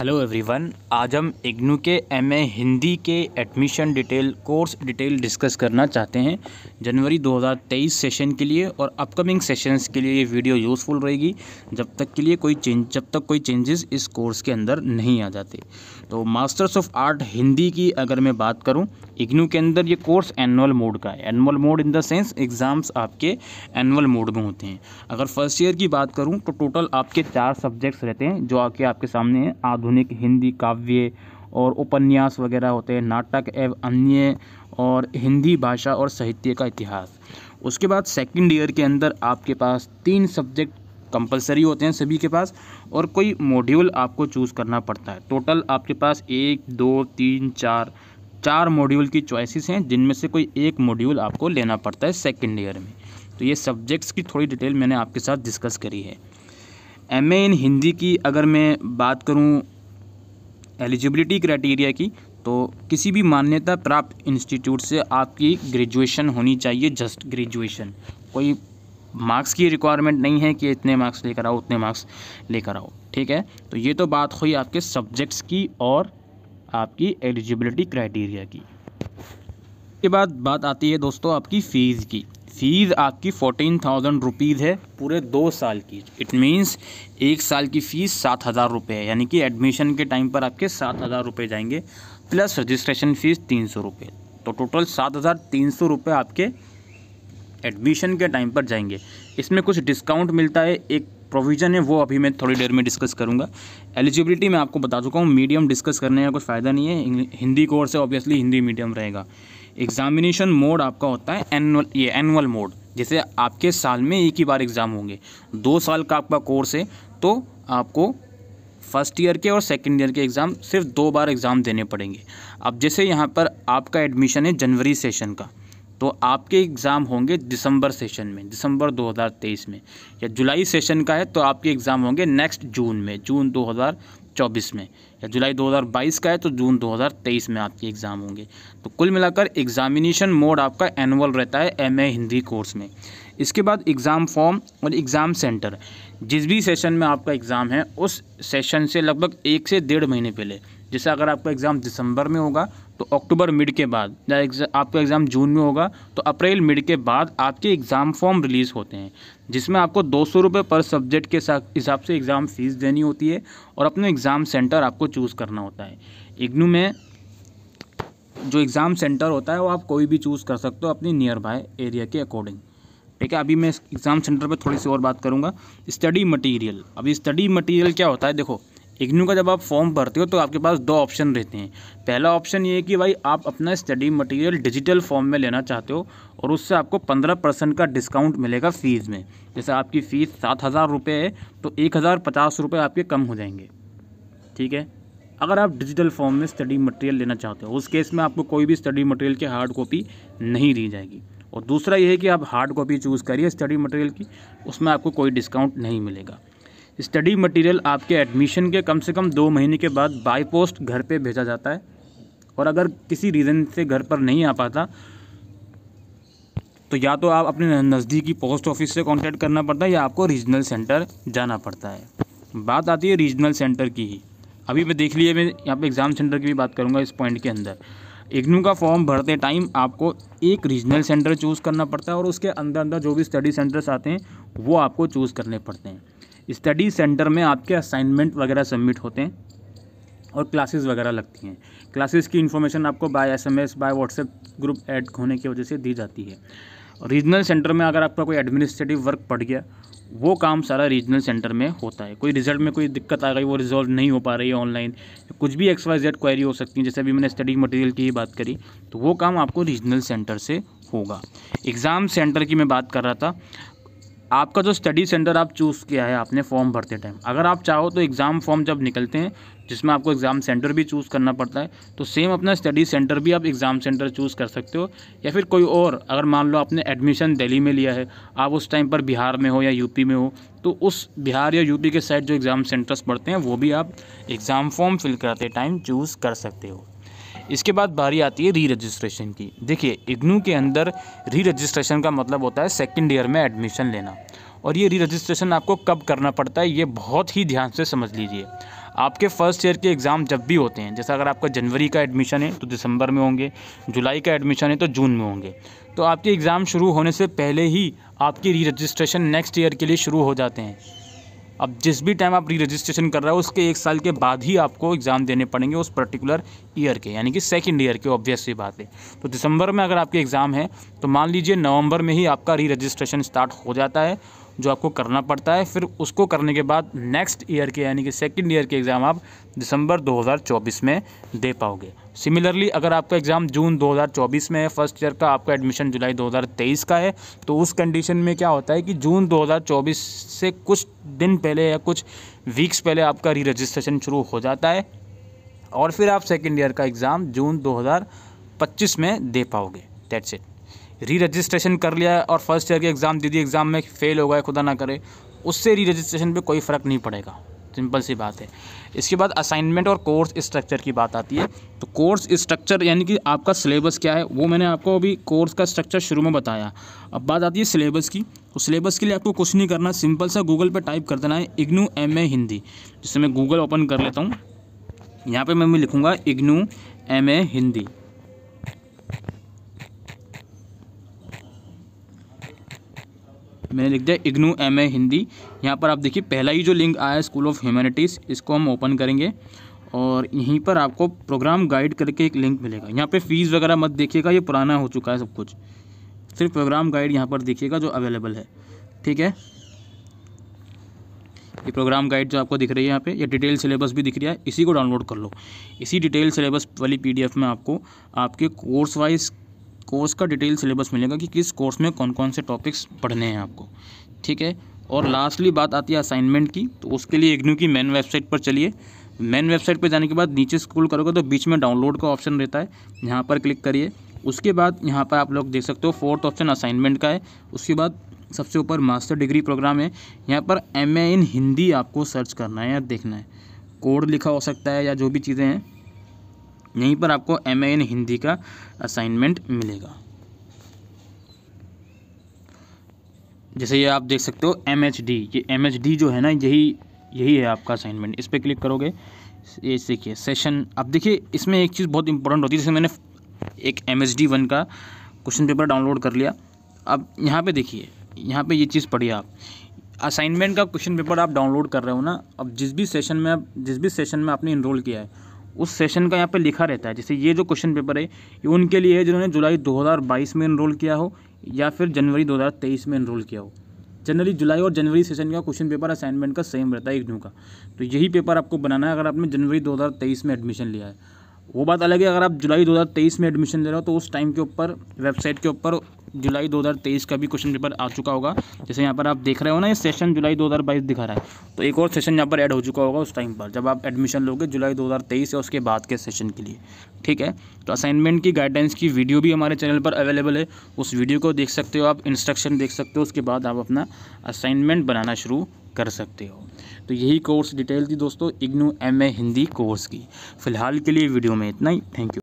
hello everyone आज हम इग्नू के एमए हिंदी के admission detail course detail discuss करना चाहते हैं जनवरी 2023 सेशन के लिए और अपकमिंग सेशंस के लिए ये वीडियो यूज़फुल रहेगी जब तक के लिए कोई चेंज जब तक कोई चेंजेस इस कोर्स के अंदर नहीं आ जाते तो मास्टर्स ऑफ आर्ट हिंदी की अगर मैं बात करूँ इग्नू के अंदर ये कोर्स एनुअल मोड का है annual mode in these exams आपके एनअल मोड में होते हैं अगर फर्स्ट ईयर की बात करूँ तो टोटल आपके चार सब्जेक्ट्स रहते हैं जो आके आपके सामने हैं आधुनिक आधुनिक हिंदी काव्य और उपन्यास वगैरह होते हैं नाटक एवं अन्य और हिंदी भाषा और साहित्य का इतिहास उसके बाद सेकंड ईयर के अंदर आपके पास तीन सब्जेक्ट कंपलसरी होते हैं सभी के पास और कोई मॉड्यूल आपको चूज़ करना पड़ता है टोटल आपके पास एक दो तीन चार चार मॉड्यूल की चॉइसेस हैं जिनमें से कोई एक मॉड्यूल आपको लेना पड़ता है सेकेंड ईयर में तो ये सब्जेक्ट्स की थोड़ी डिटेल मैंने आपके साथ डिस्कस करी है एम इन हिंदी की अगर मैं बात करूँ एलिजिबिलिटी क्राइटेरिया की तो किसी भी मान्यता प्राप्त इंस्टीट्यूट से आपकी ग्रेजुएशन होनी चाहिए जस्ट ग्रेजुएशन कोई मार्क्स की रिक्वायरमेंट नहीं है कि इतने मार्क्स लेकर आओ उतने मार्क्स लेकर आओ ठीक है तो ये तो बात हुई आपके सब्जेक्ट्स की और आपकी एलिजिबिलिटी क्राइटेरिया की के बाद बात आती है दोस्तों आपकी फ़ीस की फ़ीस आपकी फ़ोर्टीन थाउजेंड रुपीज़ है पूरे दो साल की इट मीन्स एक साल की फ़ीस सात हज़ार रुपये है यानी कि एडमिशन के टाइम पर आपके सात हज़ार रुपये जाएंगे प्लस रजिस्ट्रेशन फ़ीस तीन सौ रुपये तो टोटल सात हज़ार तीन सौ रुपये आपके एडमिशन के टाइम पर जाएंगे इसमें कुछ डिस्काउंट मिलता है एक प्रोविज़न है वो अभी मैं थोड़ी देर में डिस्कस करूंगा एलिजिबिलिटी मैं आपको बता चुका हूँ मीडियम डिस्कस करने का कुछ फ़ायदा नहीं है हिंदी कोर्स है ऑब्वियसली हिंदी मीडियम रहेगा एग्ज़ामिनेशन मोड आपका होता है एनुअल ये एनुअल मोड जैसे आपके साल में एक ही बार एग्ज़ाम होंगे दो साल का आपका कोर्स है तो आपको फर्स्ट ईयर के और सेकेंड ईयर के एग्ज़ाम सिर्फ दो बार एग्ज़ाम देने पड़ेंगे अब जैसे यहाँ पर आपका एडमिशन है जनवरी सेशन का तो आपके एग्ज़ाम होंगे दिसंबर सेशन में दिसंबर 2023 में या जुलाई सेशन का है तो आपके एग्ज़ाम होंगे नेक्स्ट जून में जून 2024 में या जुलाई 2022 का है तो जून 2023 में आपके एग्ज़ाम होंगे तो कुल मिलाकर एग्ज़ामिनेशन मोड आपका एनुअल रहता है एमए हिंदी कोर्स में इसके बाद एग्ज़ाम फॉर्म और एग्ज़ाम सेंटर जिस भी सेशन में आपका एग्ज़ाम है उस सेशन से लगभग एक से डेढ़ महीने पहले जैसे अगर आपका एग्ज़ाम दिसंबर में होगा तो अक्टूबर मिड के बाद या आपका एग्ज़ाम जून में होगा तो अप्रैल मिड के बाद आपके एग्ज़ाम फॉर्म रिलीज़ होते हैं जिसमें आपको दो सौ रुपये पर सब्जेक्ट के हिसाब से एग्ज़ाम फ़ीस देनी होती है और अपने एग्ज़ाम सेंटर आपको चूज़ करना होता है इग्नू में जो एग्ज़ाम सेंटर होता है वो आप कोई भी चूज़ कर सकते हो अपनी नियर बाय एरिया के अकॉर्डिंग ठीक है अभी मैं एग्ज़ाम सेंटर पर थोड़ी सी और बात करूँगा स्टडी मटेरियल अभी स्टडी मटेरियल क्या होता है देखो इग्नू का जब आप फॉर्म भरते हो तो आपके पास दो ऑप्शन रहते हैं पहला ऑप्शन ये है कि भाई आप अपना स्टडी मटेरियल डिजिटल फॉर्म में लेना चाहते हो और उससे आपको पंद्रह परसेंट का डिस्काउंट मिलेगा फ़ीस में जैसे आपकी फ़ीस सात हज़ार रुपये है तो एक हज़ार पचास रुपये आपके कम हो जाएंगे ठीक है अगर आप डिजिटल फॉर्म में स्टडी मटेरियल लेना चाहते हो उस केस में आपको कोई भी स्टडी मटेरियल की हार्ड कॉपी नहीं दी जाएगी और दूसरा ये है कि आप हार्ड कॉपी चूज़ करिए स्टडी मटेरियल की उसमें आपको कोई डिस्काउंट नहीं मिलेगा स्टडी मटेरियल आपके एडमिशन के कम से कम दो महीने के बाद बाई पोस्ट घर पे भेजा जाता है और अगर किसी रीज़न से घर पर नहीं आ पाता तो या तो आप अपने नज़दीकी पोस्ट ऑफिस से कॉन्टैक्ट करना पड़ता है या आपको रीजनल सेंटर जाना पड़ता है बात आती है रीजनल सेंटर की ही अभी मैं देख लीजिए मैं यहाँ पे एग्ज़ाम सेंटर की भी बात करूँगा इस पॉइंट के अंदर इग्नू का फॉर्म भरते टाइम आपको एक रीजनल सेंटर चूज़ करना पड़ता है और उसके अंदर अंदर जो भी स्टडी सेंटर्स आते हैं वो आपको चूज़ करने पड़ते हैं स्टडी सेंटर में आपके असाइनमेंट वगैरह सबमिट होते हैं और क्लासेस वगैरह लगती हैं क्लासेस की इन्फॉर्मेशन आपको by SMS by WhatsApp group add होने की वजह से दी जाती है रीजनल सेंटर में अगर आपका कोई एडमिनिस्ट्रेटिव वर्क पड़ गया वो काम सारा रीजनल सेंटर में होता है कोई रिजल्ट में कोई दिक्कत आ गई वो रिजॉल्व नहीं हो पा रही है ऑनलाइन कुछ भी एक्स वाई जेड क्वायरी हो सकती है जैसे अभी मैंने स्टडी मटेरियल की ही बात करी तो वो काम आपको रीजनल सेंटर से होगा एग्ज़ाम सेंटर की मैं बात कर रहा था आपका जो स्टडी सेंटर आप चूज़ किया है आपने फॉर्म भरते टाइम अगर आप चाहो तो एग्ज़ाम फॉर्म जब निकलते हैं जिसमें आपको एग्ज़ाम सेंटर भी चूज़ करना पड़ता है तो सेम अपना स्टडी सेंटर भी आप एग्ज़ाम सेंटर चूज़ कर सकते हो या फिर कोई और अगर मान लो आपने एडमिशन दिल्ली में लिया है आप उस टाइम पर बिहार में हो या यूपी में हो तो उस बिहार या यूपी के साइड जो एग्ज़ाम सेंटर्स पड़ते हैं वो भी आप एग्ज़ाम फॉर्म फिल करते टाइम चूज़ कर सकते हो इसके बाद बारी आती है री रजिस्ट्रेशन की देखिए इग्नू के अंदर री रजिस्ट्रेशन का मतलब होता है सेकेंड ईयर में एडमिशन लेना और ये री रजिस्ट्रेशन आपको कब करना पड़ता है ये बहुत ही ध्यान से समझ लीजिए आपके फर्स्ट ईयर के एग्ज़ाम जब भी होते हैं जैसा अगर आपका जनवरी का एडमिशन है तो दिसंबर में होंगे जुलाई का एडमिशन है तो जून में होंगे तो आपके एग्ज़ाम शुरू होने से पहले ही आपकी री रजिस्ट्रेशन नेक्स्ट ईयर के लिए शुरू हो जाते हैं अब जिस भी टाइम आप री रजिस्ट्रेशन कर रहे हो उसके एक साल के बाद ही आपको एग्ज़ाम देने पड़ेंगे उस पर्टिकुलर ईयर के यानी कि सेकेंड ईयर के ऑब्वियस बात है तो दिसंबर में अगर आपके एग्ज़ाम है तो मान लीजिए नवंबर में ही आपका री रजिस्ट्रेशन स्टार्ट हो जाता है जो आपको करना पड़ता है फिर उसको करने के बाद नेक्स्ट ईयर के यानी कि सेकेंड ईयर के एग्ज़ाम आप दिसंबर 2024 में दे पाओगे सिमिलरली अगर आपका एग्ज़ाम जून 2024 में है फर्स्ट ईयर का आपका एडमिशन जुलाई 2023 का है तो उस कंडीशन में क्या होता है कि जून 2024 से कुछ दिन पहले या कुछ वीक्स पहले आपका री रजिस्ट्रेशन शुरू हो जाता है और फिर आप सेकेंड ईयर का एग्ज़ाम जून दो में दे पाओगे दैट्स इट री रजिस्ट्रेशन कर लिया और फर्स्ट ईयर के एग्ज़ाम दे दिए एग्ज़ाम में फेल हो गए खुदा ना करे उससे री रजिस्ट्रेशन पर कोई फ़र्क नहीं पड़ेगा सिंपल सी बात है इसके बाद असाइनमेंट और कोर्स स्ट्रक्चर की बात आती है तो कोर्स स्ट्रक्चर यानी कि आपका सिलेबस क्या है वो मैंने आपको अभी कोर्स का स्ट्रक्चर शुरू में बताया अब बात आती है सिलेबस की तो सिलेबस के लिए आपको कुछ नहीं करना सिंपल सा गूगल पर टाइप कर देना है इग्नू एम ए हिंदी जिससे मैं गूगल ओपन कर लेता हूँ यहाँ पर मैं लिखूँगा इग्नू एम ए हिंदी मैंने लिख दिया इग्नू एम ए हिंदी यहाँ पर आप देखिए पहला ही जो लिंक आया है स्कूल ऑफ ह्यूमैनिटीज़ इसको हम ओपन करेंगे और यहीं पर आपको प्रोग्राम गाइड करके एक लिंक मिलेगा यहाँ पे फ़ीस वगैरह मत देखिएगा ये पुराना हो चुका है सब कुछ सिर्फ प्रोग्राम गाइड यहाँ पर देखिएगा जो अवेलेबल है ठीक है ये प्रोग्राम गाइड जो आपको दिख रही है यहाँ पे ये डिटेल सिलेबस भी दिख रहा है इसी को डाउनलोड कर लो इसी डिटेल सिलेबस वाली पीडीएफ में आपको आपके कोर्स वाइज कोर्स का डिटेल सिलेबस मिलेगा कि किस कोर्स में कौन कौन से टॉपिक्स पढ़ने हैं आपको ठीक है और लास्टली बात आती है असाइनमेंट की तो उसके लिए इग्नू की मेन वेबसाइट पर चलिए मेन वेबसाइट पर जाने के बाद नीचे स्क्रॉल करोगे तो बीच में डाउनलोड का ऑप्शन रहता है यहाँ पर क्लिक करिए उसके बाद यहाँ पर आप लोग देख सकते हो फोर्थ ऑप्शन असाइनमेंट का है उसके बाद सबसे ऊपर मास्टर डिग्री प्रोग्राम है यहाँ पर एम इन हिंदी आपको सर्च करना है या देखना है कोड लिखा हो सकता है या जो भी चीज़ें हैं यहीं पर आपको एम एन हिंदी का असाइनमेंट मिलेगा जैसे ये आप देख सकते हो एम एच डी ये एम एच डी जो है ना यही यही है आपका असाइनमेंट इस पर क्लिक करोगे ये देखिए सेशन अब देखिए इसमें एक चीज़ बहुत इंपॉर्टेंट होती है जैसे मैंने एक एम एच डी वन का क्वेश्चन पेपर डाउनलोड कर लिया अब यहाँ पे देखिए यहाँ पे ये चीज़ पढ़िए आप असाइनमेंट का क्वेश्चन पेपर आप डाउनलोड कर रहे हो ना अब जिस भी सेशन में आप जिस भी सेशन में आपने इनरोल किया है उस सेशन का यहाँ पे लिखा रहता है जैसे ये जो क्वेश्चन पेपर है ये उनके लिए है जिन्होंने जुलाई 2022 में इनरोल किया हो या फिर जनवरी 2023 में इनरोल किया हो जनरली जुलाई और जनवरी सेशन का क्वेश्चन पेपर असाइनमेंट का सेम रहता है एक दिन का तो यही पेपर आपको बनाना है अगर आपने जनवरी दो में एडमिशन लिया है वो बात अलग है अगर आप जुलाई 2023 में एडमिशन ले रहे हो तो उस टाइम के ऊपर वेबसाइट के ऊपर जुलाई 2023 का भी क्वेश्चन पेपर आ चुका होगा जैसे यहाँ पर आप देख रहे हो ना ये सेशन जुलाई 2022 दिखा रहा है तो एक और सेशन यहाँ पर ऐड हो चुका होगा उस टाइम पर जब आप एडमिशन लोगे जुलाई 2023 या उसके बाद के सेशन के लिए ठीक है तो असाइनमेंट की गाइडेंस की वीडियो भी हमारे चैनल पर अवेलेबल है उस वीडियो को देख सकते हो आप इंस्ट्रक्शन देख सकते हो उसके बाद आप अपना असाइनमेंट बनाना शुरू कर सकते हो तो यही कोर्स डिटेल थी दोस्तों इग्नू एम हिंदी कोर्स की फ़िलहाल के लिए वीडियो में इतना ही थैंक यू